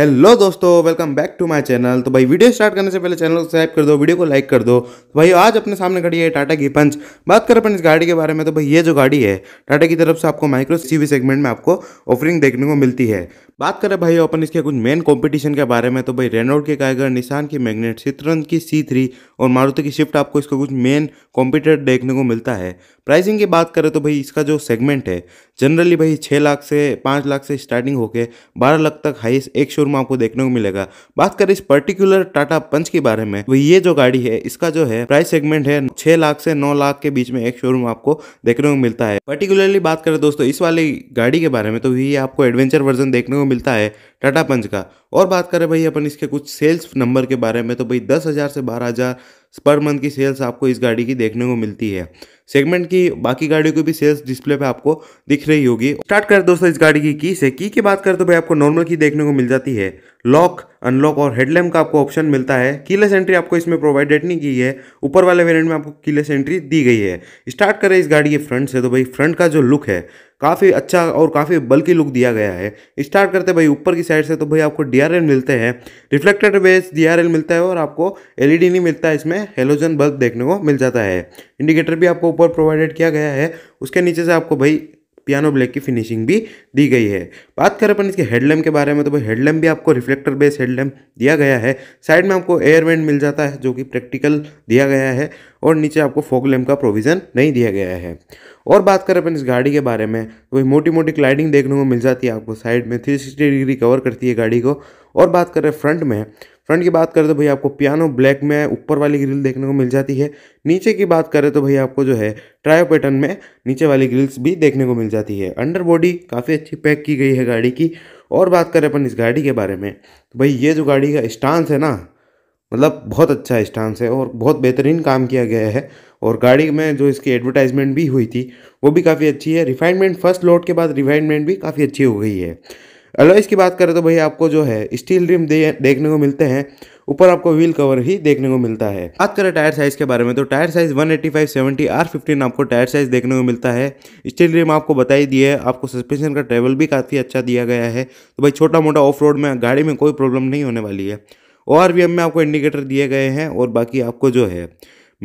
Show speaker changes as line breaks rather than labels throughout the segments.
hello दोस्तों welcome back to my channel तो भाई वीडियो स्टार्ट करने से पहले चैनल को सब्सक्राइब कर दो वीडियो को लाइक कर दो तो भाई आज अपने सामने खड़ी है टाटा की पंच बात करें अपन इस गाड़ी के बारे में तो भाई ये जो गाड़ी है टाटा की तरफ से आपको माइक्रो सीवी सेगमेंट में आपको ऑफरिंग देखने को मिलती है बात करें भाई अपन इसके कुछ मेन कॉम्पिटिशन के बारे में तो भाई रेनोड के कायगर निशान की मैग्नेट सित्रन की सी और मारुति की शिफ्ट आपको इसका कुछ मेन कॉम्पिटेटर देखने को मिलता है प्राइसिंग की बात करें तो भाई इसका जो सेगमेंट है जनरली भाई छः लाख से पाँच लाख से स्टार्टिंग होकर बारह लाख तक हाइस्ट एक शोरूम आपको देखने को मिलेगा बात करें इस पर्टिकुलर टाटा पंच के बारे में तो ये जो गाड़ी है इसका जो है प्राइस सेगमेंट है छह लाख से नौ लाख के बीच में एक शोरूम आपको देखने को मिलता है पर्टिकुलरली बात करें दोस्तों इस वाली गाड़ी के बारे में तो ये आपको एडवेंचर वर्जन देखने को मिलता है टाटा पंच का और बात करें भाई अपन इसके कुछ सेल्स नंबर के बारे में तो भाई दस हजार से बारह हजार पर मंथ की सेल्स आपको इस गाड़ी की देखने को मिलती है सेगमेंट की बाकी गाड़ियों की भी सेल्स डिस्प्ले पे आपको दिख रही होगी स्टार्ट कर दोस्तों इस गाड़ी की की से की की बात करें तो भाई आपको नॉर्मल की देखने को मिल जाती है लॉक अनलॉक और हेडलैम्प का आपको ऑप्शन मिलता है कीलेस एंट्री आपको इसमें प्रोवाइडेड नहीं की है ऊपर वाले वेरियंट में आपको कीलेस एंट्री दी गई है स्टार्ट करें इस गाड़ी के फ्रंट से तो भाई फ्रंट का जो लुक है काफ़ी अच्छा और काफ़ी बल्कि लुक दिया गया है स्टार्ट करते भाई ऊपर की साइड से तो भाई आपको डी मिलते हैं रिफ्लेक्टेड बेस डी मिलता है और आपको एल e नहीं मिलता है इसमें हेलोजन बल्ब देखने को मिल जाता है इंडिकेटर भी आपको ऊपर प्रोवाइडेड किया गया है उसके नीचे से आपको भाई पियानो ब्लैक की फिनिशिंग भी दी गई है बात करें अपन इसके हेडलैम्प के बारे में तो भाई हेडलैम्प भी आपको रिफ्लेक्टर बेस हेडलैम्प दिया गया है साइड में आपको एयर वेंट मिल जाता है जो कि प्रैक्टिकल दिया गया है और नीचे आपको फोक लैम्प का प्रोविज़न नहीं दिया गया है और बात करें अपन इस गाड़ी के बारे में तो वही मोटी मोटी क्लाइडिंग देखने को मिल जाती है आपको साइड में थ्री सिक्सटी डिग्री कवर करती है गाड़ी को और बात करें फ्रंट में फ्रंट की बात करें तो भाई आपको पियानो ब्लैक में ऊपर वाली ग्रिल देखने को मिल जाती है नीचे की बात करें तो भाई आपको जो है ट्रायो पैटर्न में नीचे वाली ग्रिल्स भी देखने को मिल जाती है अंडर बॉडी काफ़ी अच्छी पैक की गई है गाड़ी की और बात करें अपन इस गाड़ी के बारे में तो भाई ये जो गाड़ी का स्टांस है ना मतलब बहुत अच्छा स्टांस है और बहुत बेहतरीन काम किया गया है और गाड़ी में जो इसकी एडवर्टाइजमेंट भी हुई थी वो भी काफ़ी अच्छी है रिफाइनमेंट फर्स्ट लोड के बाद रिफाइनमेंट भी काफ़ी अच्छी हो गई है अलॉयस की बात करें तो भाई आपको जो है स्टील रिम दे, देखने को मिलते हैं ऊपर आपको व्हील कवर ही देखने को मिलता है बात करें टायर साइज के बारे में तो टायर साइज 185 70 फिफ्टीन आपको टायर साइज देखने को मिलता है स्टील रिम आपको बता ही दिए आपको सस्पेंशन का ट्रेवल भी काफ़ी अच्छा दिया गया है तो भाई छोटा मोटा ऑफ रोड में गाड़ी में कोई प्रॉब्लम नहीं होने वाली है ओ में आपको इंडिकेटर दिए गए हैं और बाकी आपको जो है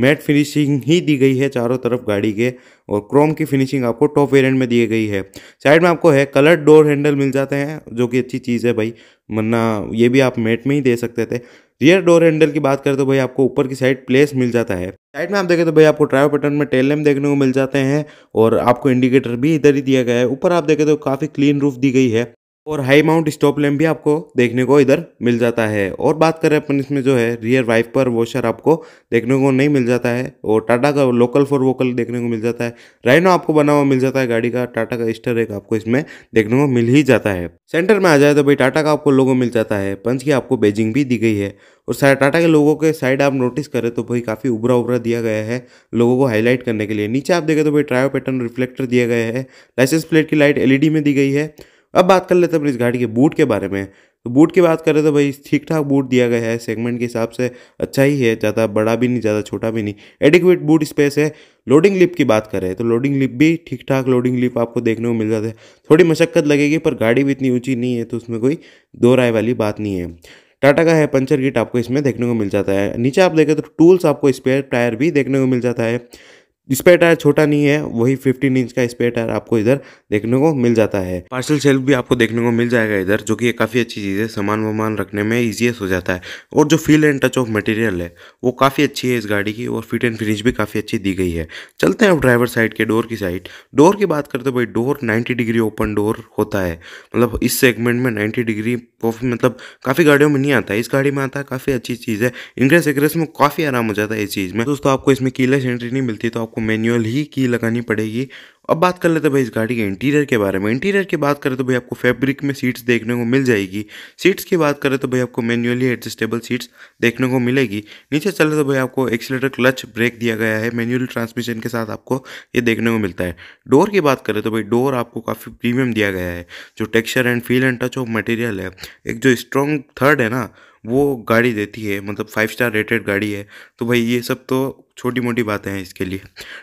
मैट फिनिशिंग ही दी गई है चारों तरफ गाड़ी के और क्रोम की फिनिशिंग आपको टॉप वेरिएंट में दी गई है साइड में आपको है कलर डोर हैंडल मिल जाते हैं जो कि अच्छी चीज़ है भाई वरना ये भी आप मैट में ही दे सकते थे रियर डोर हैंडल की बात करें तो भाई आपको ऊपर की साइड प्लेस मिल जाता है साइड में आप देखें तो भाई आपको ट्रायो पैटर्न में टेल लैम्प देखने को मिल जाते हैं और आपको इंडिकेटर भी इधर ही दिया गया है ऊपर आप देखें तो काफ़ी क्लीन रूफ दी गई है और हाई माउंट स्टॉप लैम्प भी आपको देखने को इधर मिल जाता है और बात करें अपन इसमें जो है रियर वाइपर वॉशर आपको देखने को नहीं मिल जाता है और टाटा का लोकल फॉर वोकल देखने को मिल जाता है राइनो आपको बना हुआ मिल जाता है गाड़ी का टाटा का स्टर एक आपको इसमें देखने को मिल ही जाता है सेंटर में आ जाए तो भाई टाटा का आपको लोगो मिल जाता है पंच की आपको बेजिंग भी दी गई है और सारे टाटा के लोगों के साइड आप नोटिस करें तो भाई काफ़ी उभरा उभरा दिया गया है लोगों को हाईलाइट करने के लिए नीचे आप देखें तो भाई ट्रायो पैटर्न रिफ्लेक्टर दिया गया है लाइसेंस प्लेट की लाइट एलईडी में दी गई है अब बात कर लेते हैं इस गाड़ी के बूट के बारे में तो बूट की बात करें तो भाई ठीक ठाक बूट दिया गया है सेगमेंट के हिसाब से अच्छा ही है ज़्यादा बड़ा भी नहीं ज़्यादा छोटा भी नहीं एडिक्वेट बूट स्पेस है लोडिंग लिप की बात करें तो लोडिंग लिप भी ठीक ठाक लोडिंग लिप आपको देखने को मिल जाता है थोड़ी मशक्कत लगेगी पर गाड़ी भी इतनी ऊँची नहीं है तो उसमें कोई दो राय वाली बात नहीं है टाटा का है पंचर किट आपको इसमें देखने को मिल जाता है नीचे आप देखें तो टूल्स आपको स्पेयर टायर भी देखने को मिल जाता है स्पेयर टायर छोटा नहीं है वही 15 इंच का स्पेयर टायर आपको इधर देखने को मिल जाता है पार्सल शेल्फ भी आपको देखने को मिल जाएगा इधर जो कि काफ़ी अच्छी चीज़ है सामान वामान रखने में ईजीएस हो जाता है और जो feel and touch of material है वो काफ़ी अच्छी है इस गाड़ी की और फिट एंड फिनिश भी काफ़ी अच्छी दी गई है चलते हैं आप ड्राइवर साइड के डोर की साइड डोर की बात करते भाई door ninety degree open door होता है मतलब इस सेगमेंट में नाइन्टी डिग्री मतलब काफ़ी गाड़ियों में नहीं आता है इस गाड़ी में आता है काफ़ी अच्छी चीज़ है इंग्रेस एग्रेस में काफ़ी आराम हो जाता है इस चीज़ में दोस्तों आपको इसमें कीलेस एंट्री नहीं मिलती तो आपको मैनुअल ही की लगानी पड़ेगी अब बात कर लेते भाई इस गाड़ी के इंटीरियर के बारे में इंटीरियर की बात करें तो भाई आपको फैब्रिक में सीट्स देखने को मिल जाएगी सीट्स की बात करें तो भाई आपको मैनुअली एडजस्टेबल सीट्स देखने को मिलेगी नीचे चले तो भाई आपको एक्सीटर क्लच ब्रेक दिया गया है मैनुअल ट्रांसमिशन के साथ आपको ये देखने को मिलता है डोर की बात करें तो भाई डोर आपको काफ़ी प्रीमियम दिया गया है जो texture and feel and touch of material है एक जो स्ट्रॉन्ग थर्ड है ना वो गाड़ी देती है मतलब फाइव स्टार रेटेड गाड़ी है तो भाई ये सब तो छोटी मोटी बातें हैं इसके लिए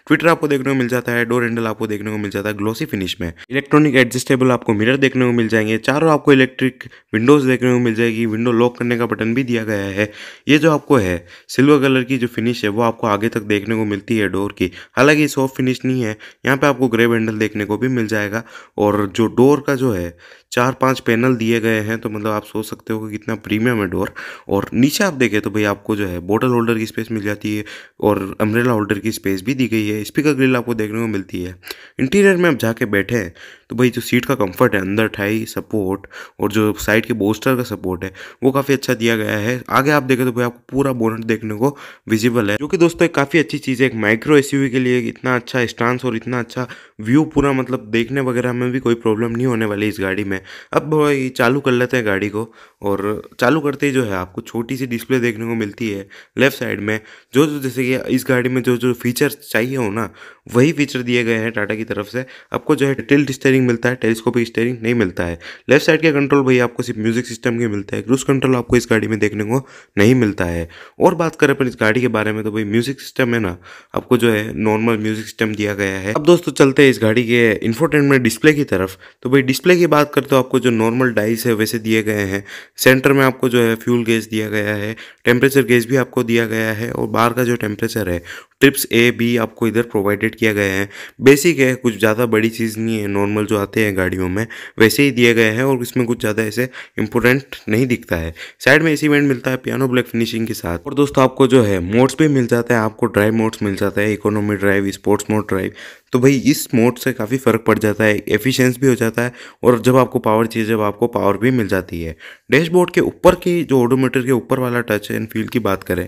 ट्विटर आपको देखने को मिल जाता है डोर हैंडल आपको देखने को मिल जाता है ग्लोसी फिनिश में इलेक्ट्रॉनिक एडजस्टेबल आपको मिरर देखने को मिल जाएंगे चारों आपको इलेक्ट्रिक विंडोज देखने को मिल जाएगी विंडो लॉक करने का बटन भी दिया गया है ये जो आपको है सिल्वर कलर की जो फिनिश है वो आपको आगे तक देखने को मिलती है डोर की हालांकि सॉफ्ट फिनिश नहीं है यहाँ पर आपको ग्रे हैंडल देखने को भी मिल जाएगा और जो डोर का जो है चार पाँच पैनल दिए गए हैं तो मतलब आप सोच सकते हो कि कितना प्रीमियम है डोर और नीचे आप देखें तो भाई आपको जो है बोटल होल्डर की स्पेस मिल जाती है और अम्ब्रेला होल्डर की स्पेस भी दी गई है स्पीकर ग्रिल आपको देखने को मिलती है इंटीरियर में आप जाके बैठे हैं तो भाई जो सीट का कंफर्ट है अंदर ठाई सपोर्ट और जो साइड के बोस्टर का सपोर्ट है वो काफ़ी अच्छा दिया गया है आगे आप देखें तो भाई आपको पूरा बोनट देखने को विजिबल है जो कि दोस्तों एक काफ़ी अच्छी चीज़ है एक माइक्रो एस के लिए इतना अच्छा स्टांस और इतना अच्छा व्यू पूरा मतलब देखने वगैरह में भी कोई प्रॉब्लम नहीं होने वाली इस गाड़ी में अब भाई चालू कर लेते हैं गाड़ी को और चालू करते ही जो है आपको छोटी सी डिस्प्ले देखने को मिलती है लेफ्ट साइड में जो जो जैसे कि इस गाड़ी में जो जो फीचर चाहिए हो ना वही फीचर दिए गए हैं टाटा की तरफ से आपको जो है टिल्ट स्टेयरिंग मिलता है टेलीस्कोपिक स्टेयरिंग नहीं मिलता है लेफ्ट साइड का कंट्रोल भाई आपको सिर्फ म्यूजिक सिस्टम के मिलता है क्रूज कंट्रोल आपको इस गाड़ी में देखने को नहीं मिलता है और बात करें अपन इस गाड़ी के बारे में तो भाई म्यूजिक सिस्टम है ना आपको जो है नॉर्मल म्यूजिक सिस्टम दिया गया है अब दोस्तों चलते हैं इस गाड़ी के इन्फोटेनमेंट डिस्प्ले की तरफ तो भाई डिस्प्ले की बात करते तो आपको जो नॉर्मल डाइस है वैसे दिए गए हैं सेंटर में आपको जो है फ्यूल गैस दिया गया है टेम्परेचर गैस भी आपको दिया गया है और बाहर का जो टेम्परेचर फीचर है ट्रिप्स ए बी आपको इधर प्रोवाइडेड किया गया है बेसिक है कुछ ज़्यादा बड़ी चीज़ नहीं है नॉर्मल जो आते हैं गाड़ियों में वैसे ही दिए गए हैं और इसमें कुछ ज़्यादा ऐसे इंपोर्टेंट नहीं दिखता है साइड में एसी वेंट मिलता है पियानो ब्लैक फिनिशिंग के साथ और दोस्तों आपको जो है मोड्स भी मिल जाता है आपको ड्राइव मोड्स मिल जाता है economy drive sports mode drive तो भाई इस मोड से काफ़ी फ़र्क पड़ जाता है एफिशिएंस भी हो जाता है और जब आपको पावर चाहिए जब आपको पावर भी मिल जाती है डैशबोर्ड के ऊपर की जो ऑडोमीटर के ऊपर वाला टच एंड फील की बात करें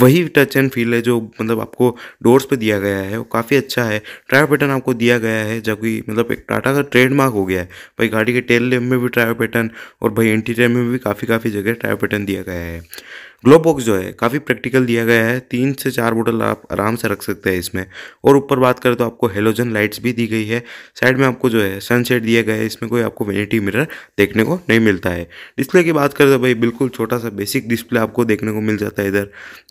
वही टच एंड फील है जो मतलब आपको डोर्स पे दिया गया है वो काफ़ी अच्छा है ट्रायर पैटर्न आपको दिया गया है जबकि मतलब एक टाटा का ट्रेडमार्क हो गया है भाई गाड़ी के टेल लेम में भी ट्रायर पैटर्न और भाई इंटीरियर में भी काफ़ी काफ़ी जगह ट्रायर पैटर्न दिया गया है ग्लो बॉक्स जो है काफ़ी प्रैक्टिकल दिया गया है तीन से चार बोतल आप आराम से रख सकते हैं इसमें और ऊपर बात करें तो आपको हेलोजन लाइट्स भी दी गई है साइड में आपको जो है सनसेट दिया गया है इसमें कोई आपको वेनिटी मिरर देखने को नहीं मिलता है डिस्प्ले की बात करें तो भाई बिल्कुल छोटा सा बेसिक डिस्प्ले आपको देखने को मिल जाता है इधर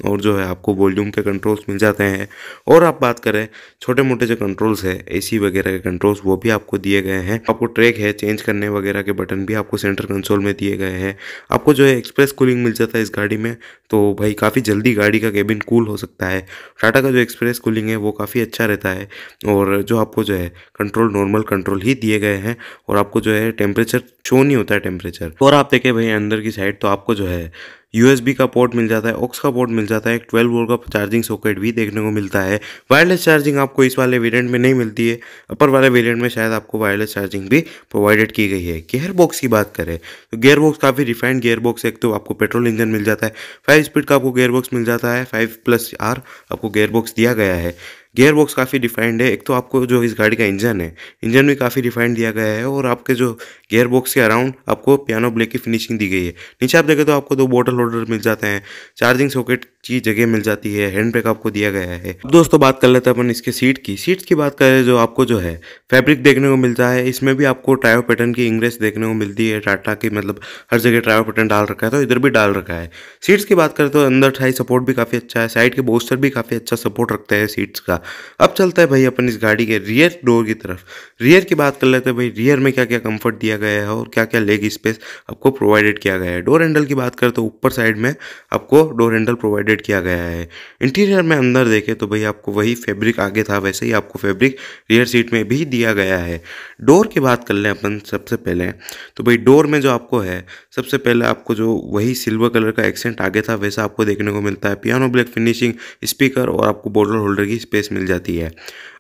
और जो है आपको वॉल्यूम के कंट्रोल्स मिल जाते हैं और आप बात करें छोटे मोटे जो कंट्रोल्स है ए वगैरह के कंट्रोल्स वो भी आपको दिए गए हैं आपको ट्रैक है चेंज करने वगैरह के बटन भी आपको सेंटर कंसोल में दिए गए हैं आपको जो है एक्सप्रेस कूलिंग मिल जाता है इस गाड़ी में तो भाई काफ़ी जल्दी गाड़ी का केबिन कूल हो सकता है टाटा का जो एक्सप्रेस कूलिंग है वो काफ़ी अच्छा रहता है और जो आपको जो है कंट्रोल नॉर्मल कंट्रोल ही दिए गए हैं और आपको जो है टेम्परेचर शो नहीं होता है टेम्परेचर और आप देखें भाई अंदर की साइड तो आपको जो है यूएसबी का पोर्ट मिल जाता है ऑक्स का पोर्ट मिल जाता है एक ट्वेल्व वोल्ट का चार्जिंग सॉकेट भी देखने को मिलता है वायरलेस चार्जिंग आपको इस वाले वेरिएंट में नहीं मिलती है अपर वाले वेरिएंट में शायद आपको वायरलेस चार्जिंग भी प्रोवाइडेड की गई है गेयर बॉक्स की बात करें तो गेयर बॉक्स काफ़ी रिफाइंड गेयर बॉक्स एक तो आपको पेट्रोल इंजन मिल जाता है फाइव स्पीड का आपको गेयर बॉक्स मिल जाता है फाइव प्लस आर आपको गेयर बॉक्स दिया गया है गेयर बॉक्स काफ़ी डिफाइंड है एक तो आपको जो इस गाड़ी का इंजन है इंजन भी काफ़ी डिफाइंड दिया गया है और आपके जो गेयर बॉक्स के अराउंड आपको पियानो ब्लैक की फिनिशिंग दी गई है नीचे आप देखें तो आपको दो बोटल होल्डर मिल जाते हैं चार्जिंग सॉकेट की जगह मिल जाती है हैंड बैग आपको दिया गया है अब दोस्तों बात कर लेते हैं अपन इसके सीट की सीट्स की बात करें जो आपको जो है फैब्रिक देखने को मिलता है इसमें भी आपको ट्रायो पैटर्न की इंग्रेस देखने को मिलती है टाटा की मतलब हर जगह ट्रायो पैटर्न डाल रखा है तो इधर भी डाल रखा है सीट्स की बात करें तो अंदर ठाई सपोर्ट भी काफ़ी अच्छा है साइड के बोस्टर भी काफ़ी अच्छा सपोर्ट रखता है सीट्स का अब चलता है भाई अपन इस गाड़ी के रियर डोर की तरफ रियर की बात कर लेते हैं भाई रियर में क्या क्या कम्फर्ट दिया गया है और क्या क्या लेग स्पेस आपको प्रोवाइडेड किया गया है डोर हैंडल की बात करें तो ऊपर साइड में आपको डोर हैंडल प्रोवाइडेड किया गया है इंटीरियर में अंदर देखें तो भाई आपको वही फैब्रिक आगे था वैसे ही आपको फैब्रिक रियर सीट में भी दिया गया है डोर की बात कर लें अपन सबसे पहले तो भाई डोर में जो आपको है सबसे पहले आपको जो वही सिल्वर कलर का एक्सेंट आगे था वैसा आपको देखने को मिलता है पियानो ब्लैक फिनिशिंग स्पीकर और आपको बोटल होल्डर की स्पेस मिल जाती है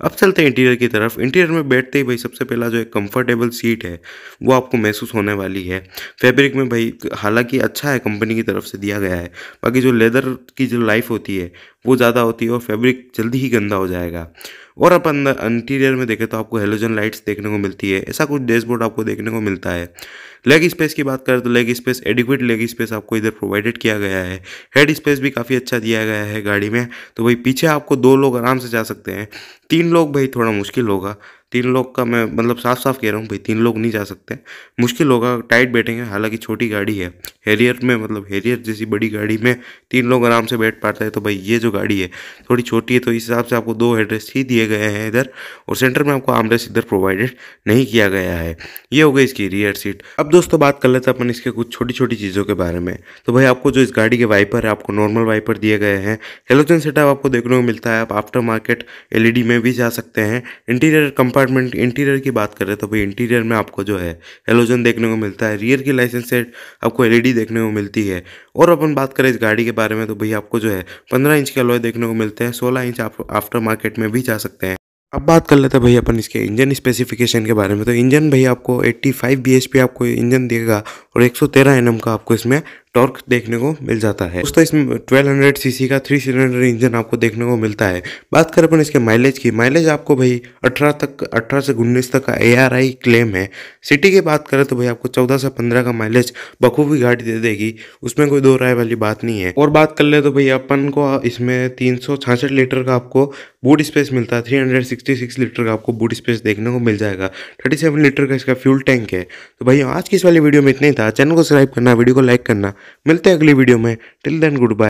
अब चलते हैं इंटीरियर की तरफ इंटीरियर में बैठते ही भाई सबसे पहला जो एक कंफर्टेबल सीट है वो वो आपको महसूस होने वाली है फैब्रिक में भाई हालांकि अच्छा है कंपनी की तरफ से दिया गया है बाकी जो लेदर की जो लाइफ होती है वो ज़्यादा होती है और फैब्रिक जल्दी ही गंदा हो जाएगा और आप अंदर इंटीरियर में देखें तो आपको हेलोजन लाइट्स देखने को मिलती है ऐसा कुछ डैशबोर्ड आपको देखने को मिलता है लेग स्पेस की बात करें तो leg space adequate leg space आपको इधर प्रोवाइडेड किया गया है हेड स्पेस भी काफ़ी अच्छा दिया गया है गाड़ी में तो भाई पीछे आपको दो लोग आराम से जा सकते हैं तीन लोग भाई थोड़ा मुश्किल होगा तीन लोग का मैं मतलब साफ साफ कह रहा हूँ भाई तीन लोग नहीं जा सकते मुश्किल होगा टाइट बैठेंगे हालांकि छोटी गाड़ी है हेरियर में मतलब हेरियर जैसी बड़ी गाड़ी में तीन लोग आराम से बैठ पाते हैं तो भाई ये जो गाड़ी है थोड़ी छोटी है तो इस हिसाब से आपको दो एड्रेस ही दिए गए हैं इधर और सेंटर में आपको आमड्रेस इधर प्रोवाइडेड नहीं किया गया है ये हो गई इसकी रियर सीट अब दोस्तों बात कर लेते हैं अपन इसके कुछ छोटी छोटी चीज़ों के बारे में तो भाई आपको जो इस गाड़ी के वाइपर है आपको नॉर्मल वाइपर दिए गए हैं हेलोजन सेटअप आपको देखने को मिलता है आप आफ्टर मार्केट एल में भी जा सकते हैं इंटीरियर कंपनी कंपार्टमेंट इंटीरियर की बात करें तो भाई इंटीरियर में आपको जो है एलोजन देखने को मिलता है रियर की लाइसेंस सेट आपको एलईडी देखने को मिलती है और अपन बात करें इस गाड़ी के बारे में तो भाई आपको जो है पंद्रह इंच के अलॉय देखने को मिलते हैं सोलह इंच आप आफ्टर मार्केट में भी जा सकते हैं अब बात कर लेते हैं भाई अपन इसके इंजन स्पेसिफिकेशन के बारे में तो इंजन भाई आपको 85 फाइव बी आपको इंजन देगा और 113 सौ का आपको इसमें टॉर्क देखने को मिल जाता है दोस्तों इसमें 1200 सीसी का थ्री सिलेंडर इंजन आपको देखने को मिलता है बात करें अपन इसके माइलेज की माइलेज आपको भाई 18 तक 18 से उन्नीस तक का ए क्लेम है सिटी की बात करें तो भाई आपको 14 से 15 का माइलेज बखूबी गाड़ी दे देगी उसमें कोई दो राय वाली बात नहीं है और बात कर ले तो भाई अपन को इसमें तीन लीटर का आपको बूट स्पेस मिलता है थ्री लीटर का आपको बूट स्पेस देखने को मिल जाएगा थर्टी लीटर का इसका फ्यूल टैंक है तो भाई आज की इस वाली वीडियो में इतना ही था चैनल को सब्सक्राइब करना वीडियो को लाइक करना मिलते हैं अगली वीडियो में टिल देन गुड बाय